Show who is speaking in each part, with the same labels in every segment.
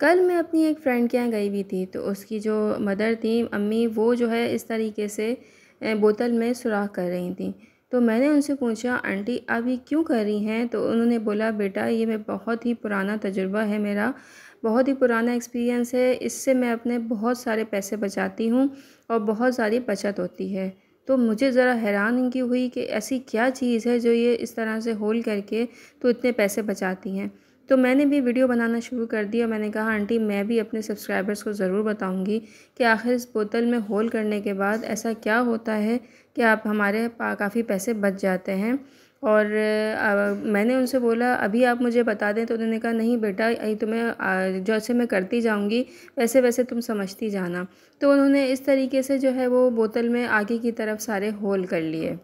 Speaker 1: कल मैं अपनी एक फ़्रेंड के यहाँ गई हुई थी तो उसकी जो मदर थी अम्मी वो जो है इस तरीके से बोतल में सुराख कर रही थी तो मैंने उनसे पूछा आंटी अब ये क्यों कर रही हैं तो उन्होंने बोला बेटा ये मैं बहुत ही पुराना तजुर्बा है मेरा बहुत ही पुराना एक्सपीरियंस है इससे मैं अपने बहुत सारे पैसे बचाती हूँ और बहुत सारी बचत होती है तो मुझे ज़रा हैरान इनकी हुई कि ऐसी क्या चीज़ है जो ये इस तरह से होल करके तो इतने पैसे बचाती हैं तो मैंने भी वीडियो बनाना शुरू कर दिया मैंने कहा आंटी मैं भी अपने सब्सक्राइबर्स को ज़रूर बताऊंगी कि आखिर इस बोतल में होल करने के बाद ऐसा क्या होता है कि आप हमारे काफ़ी पैसे बच जाते हैं और आ, मैंने उनसे बोला अभी आप मुझे बता दें तो उन्होंने कहा नहीं बेटा यही तुम्हें तो जैसे मैं करती जाऊंगी वैसे वैसे तुम समझती जाना तो उन्होंने इस तरीके से जो है वो बोतल में आगे की तरफ सारे होल कर लिए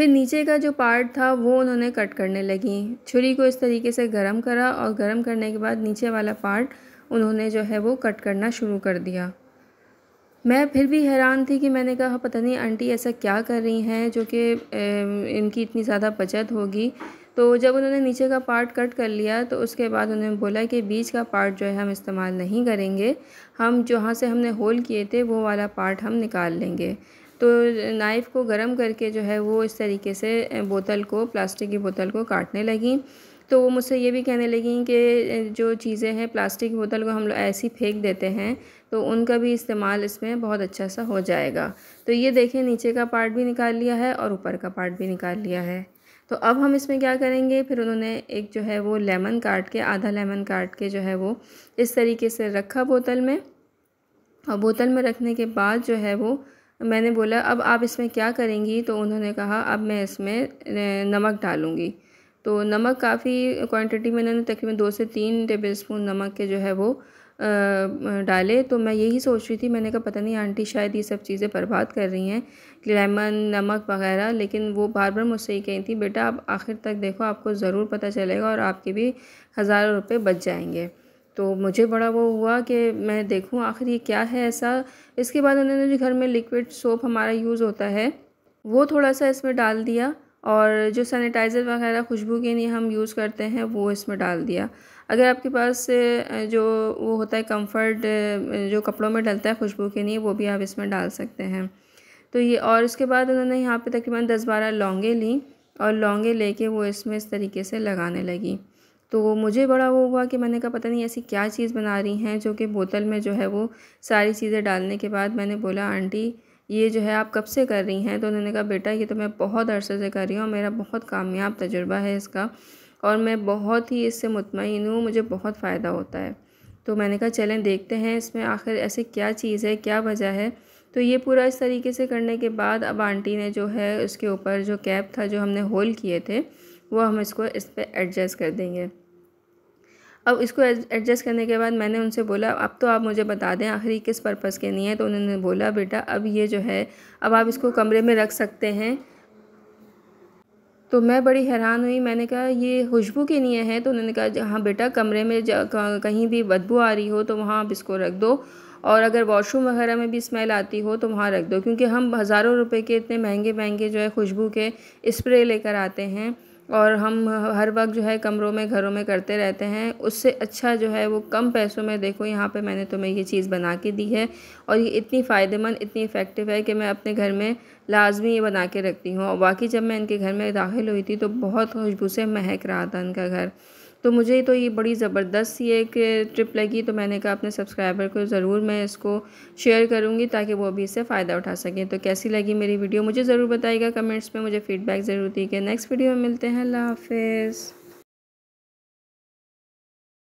Speaker 1: फिर नीचे का जो पार्ट था वो उन्होंने कट करने लगी छुरी को इस तरीके से गर्म करा और गर्म करने के बाद नीचे वाला पार्ट उन्होंने जो है वो कट करना शुरू कर दिया मैं फिर भी हैरान थी कि मैंने कहा पता नहीं आंटी ऐसा क्या कर रही हैं जो कि इनकी इतनी ज़्यादा बचत होगी तो जब उन्होंने नीचे का पार्ट कट कर लिया तो उसके बाद उन्होंने बोला कि बीच का पार्ट जो है हम इस्तेमाल नहीं करेंगे हम जहाँ से हमने होल किए थे वो वाला पार्ट हम निकाल लेंगे तो नाइफ़ को गर्म करके जो है वो इस तरीके से बोतल को प्लास्टिक की बोतल को काटने लगी तो वो मुझसे ये भी कहने लगी कि जो चीज़ें हैं प्लास्टिक की बोतल को हम लोग ऐसी फेंक देते हैं तो उनका भी इस्तेमाल इसमें बहुत अच्छा सा हो जाएगा तो ये देखें नीचे का पार्ट भी निकाल लिया है और ऊपर का पार्ट भी निकाल लिया है तो अब हम इसमें क्या करेंगे फिर उन्होंने एक जो है वो लेमन काट के आधा लेमन काट के जो है वो इस तरीके से रखा बोतल में और बोतल में रखने के बाद जो है वो मैंने बोला अब आप इसमें क्या करेंगी तो उन्होंने कहा अब मैं इसमें नमक डालूँगी तो नमक काफ़ी क्वांटिटी में उन्होंने तकरीबन दो से तीन टेबल स्पून नमक के जो है वो डाले तो मैं यही सोच रही थी मैंने कहा पता नहीं आंटी शायद ये सब चीज़ें बर्बाद कर रही हैं लेमन नमक वगैरह लेकिन वो बार बार मुझसे ही कही थी बेटा आप आखिर तक देखो आपको ज़रूर पता चलेगा और आपके भी हज़ारों रुपये बच जाएंगे तो मुझे बड़ा वो हुआ कि मैं देखूं आखिर ये क्या है ऐसा इसके बाद उन्होंने जो घर में लिक्विड सोप हमारा यूज़ होता है वो थोड़ा सा इसमें डाल दिया और जो सैनिटाइज़र वगैरह खुशबू के लिए हम यूज़ करते हैं वो इसमें डाल दिया अगर आपके पास जो वो होता है कंफर्ट जो कपड़ों में डलता है खुशबू के लिए वो भी आप इसमें डाल सकते हैं तो ये और इसके बाद उन्होंने यहाँ पे तकरीबन दस बारह लौंगे ली और लौंगे लेके वो इसमें इस तरीके से लगाने लगी तो मुझे बड़ा वो हुआ कि मैंने कहा पता नहीं ऐसी क्या चीज़ बना रही हैं जो कि बोतल में जो है वो सारी चीज़ें डालने के बाद मैंने बोला आंटी ये जो है आप कब से कर रही हैं तो उन्होंने कहा बेटा ये तो मैं बहुत अरसे से कर रही हूँ मेरा बहुत कामयाब तजुर्बा है इसका और मैं बहुत ही इससे मुतमिन हूँ मुझे बहुत फ़ायदा होता है तो मैंने कहा चलें देखते हैं इसमें आखिर ऐसे क्या चीज़ है क्या वजह है तो ये पूरा इस तरीके से करने के बाद अब आंटी ने जो है उसके ऊपर जो कैप था जो हमने होल किए थे वो हम इसको इस पर एडजस्ट कर देंगे अब इसको एडजस्ट करने के बाद मैंने उनसे बोला अब तो आप मुझे बता दें आखिरी किस पर्पज़ के लिए है तो उन्होंने बोला बेटा अब ये जो है अब आप इसको कमरे में रख सकते हैं तो मैं बड़ी हैरान हुई मैंने कहा ये खुशबू के लिए है तो उन्होंने कहा हाँ बेटा कमरे में कहीं भी बदबू आ रही हो तो वहाँ आप इसको रख दो और अगर वॉशरूम वगैरह में भी स्मेल आती हो तो वहाँ रख दो क्योंकि हम हज़ारों रुपए के इतने महंगे महंगे जो है खुशबू के स्प्रे लेकर आते हैं और हम हर वक्त जो है कमरों में घरों में करते रहते हैं उससे अच्छा जो है वो कम पैसों में देखो यहाँ पे मैंने तुम्हें ये चीज़ बना के दी है और ये इतनी फ़ायदेमंद इतनी इफ़ेक्टिव है कि मैं अपने घर में लाजमी ये बना के रखती हूँ और बाकी जब मैं इनके घर में दाखिल हुई थी तो बहुत खुशबू से महक रहा था इनका घर तो मुझे तो ये बड़ी ज़बरदस्त ये एक ट्रिप लगी तो मैंने कहा अपने सब्सक्राइबर को ज़रूर मैं इसको शेयर करूँगी ताकि वो भी इससे फ़ायदा उठा सकें तो कैसी लगी मेरी वीडियो मुझे ज़रूर बताएगा कमेंट्स में मुझे फ़ीडबैक ज़रूर दी नेक्स्ट वीडियो में मिलते हैं अल्लाह हाफिज़